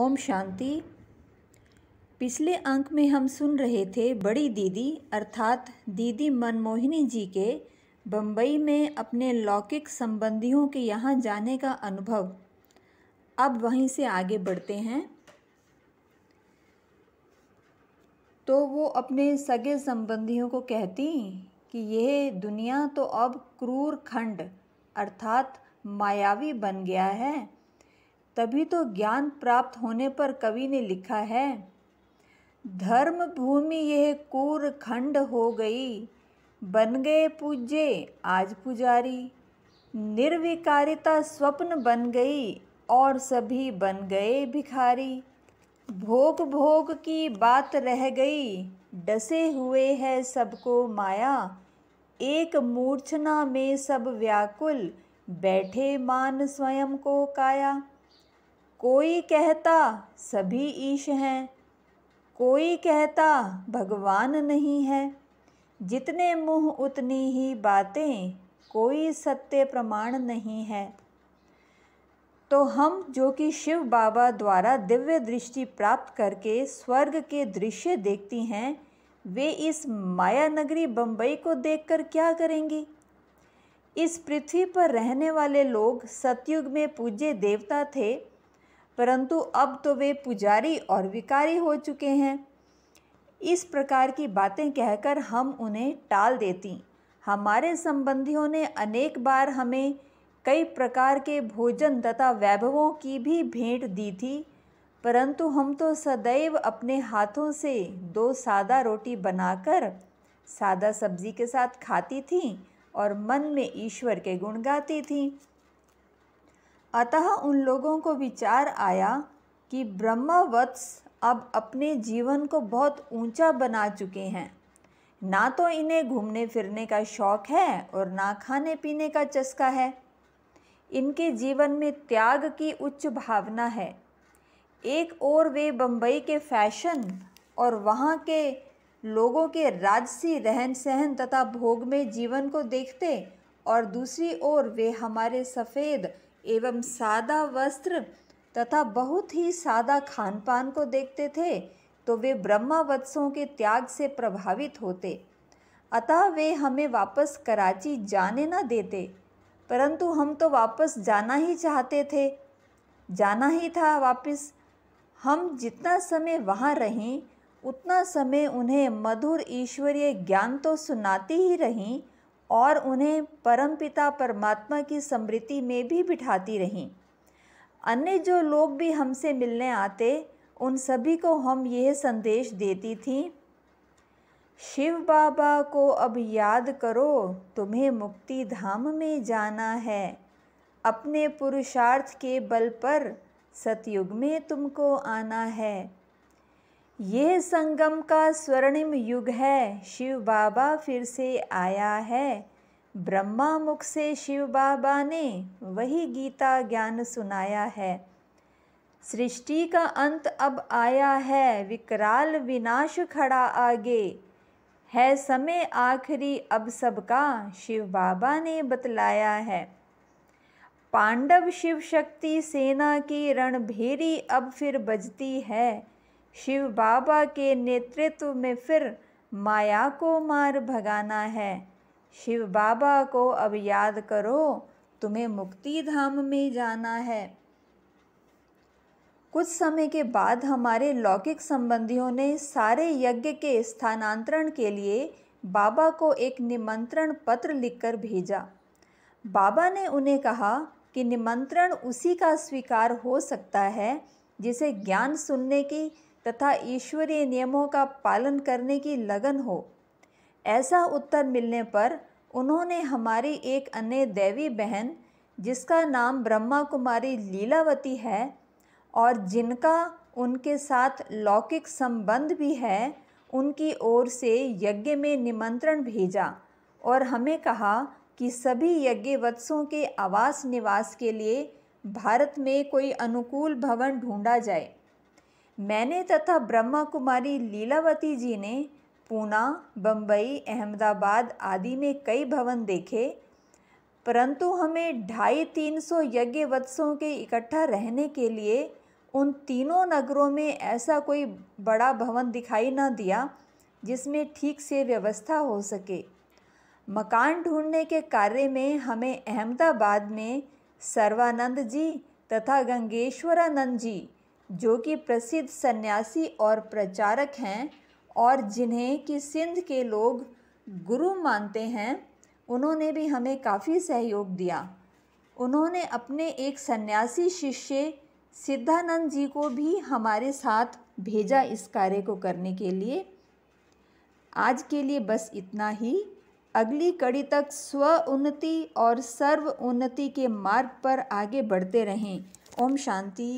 ओम शांति पिछले अंक में हम सुन रहे थे बड़ी दीदी अर्थात दीदी मनमोहिनी जी के बम्बई में अपने लौकिक संबंधियों के यहाँ जाने का अनुभव अब वहीं से आगे बढ़ते हैं तो वो अपने सगे संबंधियों को कहती कि यह दुनिया तो अब क्रूर खंड अर्थात मायावी बन गया है तभी तो ज्ञान प्राप्त होने पर कवि ने लिखा है धर्म भूमि यह कूर खंड हो गई बन गए पूज्य आज पुजारी निर्विकारिता स्वप्न बन गई और सभी बन गए भिखारी भोग भोग की बात रह गई डसे हुए है सबको माया एक मूर्छना में सब व्याकुल बैठे मान स्वयं को काया कोई कहता सभी ईश हैं कोई कहता भगवान नहीं है जितने मुँह उतनी ही बातें कोई सत्य प्रमाण नहीं है तो हम जो कि शिव बाबा द्वारा दिव्य दृष्टि प्राप्त करके स्वर्ग के दृश्य देखती हैं वे इस माया नगरी बम्बई को देखकर क्या करेंगी इस पृथ्वी पर रहने वाले लोग सतयुग में पूज्य देवता थे परंतु अब तो वे पुजारी और विकारी हो चुके हैं इस प्रकार की बातें कहकर हम उन्हें टाल देती हमारे संबंधियों ने अनेक बार हमें कई प्रकार के भोजन तथा वैभवों की भी भेंट दी थी परंतु हम तो सदैव अपने हाथों से दो सादा रोटी बनाकर सादा सब्जी के साथ खाती थी और मन में ईश्वर के गुण गाती थी अतः उन लोगों को विचार आया कि ब्रह्मवत्स अब अपने जीवन को बहुत ऊंचा बना चुके हैं ना तो इन्हें घूमने फिरने का शौक है और ना खाने पीने का चस्का है इनके जीवन में त्याग की उच्च भावना है एक ओर वे बम्बई के फैशन और वहाँ के लोगों के राजसी रहन सहन तथा भोग में जीवन को देखते और दूसरी ओर वे हमारे सफ़ेद एवं सादा वस्त्र तथा बहुत ही सादा खान पान को देखते थे तो वे ब्रह्मावत्सों के त्याग से प्रभावित होते अतः वे हमें वापस कराची जाने न देते परंतु हम तो वापस जाना ही चाहते थे जाना ही था वापस हम जितना समय वहाँ रहें उतना समय उन्हें मधुर ईश्वरीय ज्ञान तो सुनाती ही रहीं और उन्हें परमपिता परमात्मा की समृद्धि में भी बिठाती रहीं अन्य जो लोग भी हमसे मिलने आते उन सभी को हम यह संदेश देती थी शिव बाबा को अब याद करो तुम्हें मुक्ति धाम में जाना है अपने पुरुषार्थ के बल पर सतयुग में तुमको आना है यह संगम का स्वर्णिम युग है शिव बाबा फिर से आया है ब्रह्मा मुख से शिव बाबा ने वही गीता ज्ञान सुनाया है सृष्टि का अंत अब आया है विकराल विनाश खड़ा आगे है समय आखिरी अब सबका शिव बाबा ने बतलाया है पांडव शिव शक्ति सेना की रणभेरी अब फिर बजती है शिव बाबा के नेतृत्व में फिर माया को मार भगाना है शिव बाबा को अब याद करो तुम्हें मुक्ति धाम में जाना है कुछ समय के बाद हमारे लौकिक संबंधियों ने सारे यज्ञ के स्थानांतरण के लिए बाबा को एक निमंत्रण पत्र लिखकर भेजा बाबा ने उन्हें कहा कि निमंत्रण उसी का स्वीकार हो सकता है जिसे ज्ञान सुनने की तथा ईश्वरीय नियमों का पालन करने की लगन हो ऐसा उत्तर मिलने पर उन्होंने हमारी एक अन्य देवी बहन जिसका नाम ब्रह्मा कुमारी लीलावती है और जिनका उनके साथ लौकिक संबंध भी है उनकी ओर से यज्ञ में निमंत्रण भेजा और हमें कहा कि सभी यज्ञवत्सों के आवास निवास के लिए भारत में कोई अनुकूल भवन ढूंढा जाए मैंने तथा ब्रह्मा कुमारी लीलावती जी ने पूना बम्बई अहमदाबाद आदि में कई भवन देखे परंतु हमें ढाई तीन सौ यज्ञ वत्सों के इकट्ठा रहने के लिए उन तीनों नगरों में ऐसा कोई बड़ा भवन दिखाई ना दिया जिसमें ठीक से व्यवस्था हो सके मकान ढूंढने के कार्य में हमें अहमदाबाद में सर्वानंद जी तथा गंगेश्वरानंद जी जो कि प्रसिद्ध सन्यासी और प्रचारक हैं और जिन्हें कि सिंध के लोग गुरु मानते हैं उन्होंने भी हमें काफ़ी सहयोग दिया उन्होंने अपने एक सन्यासी शिष्य सिद्धानंद जी को भी हमारे साथ भेजा इस कार्य को करने के लिए आज के लिए बस इतना ही अगली कड़ी तक स्व उन्नति और सर्व उन्नति के मार्ग पर आगे बढ़ते रहें ओम शांति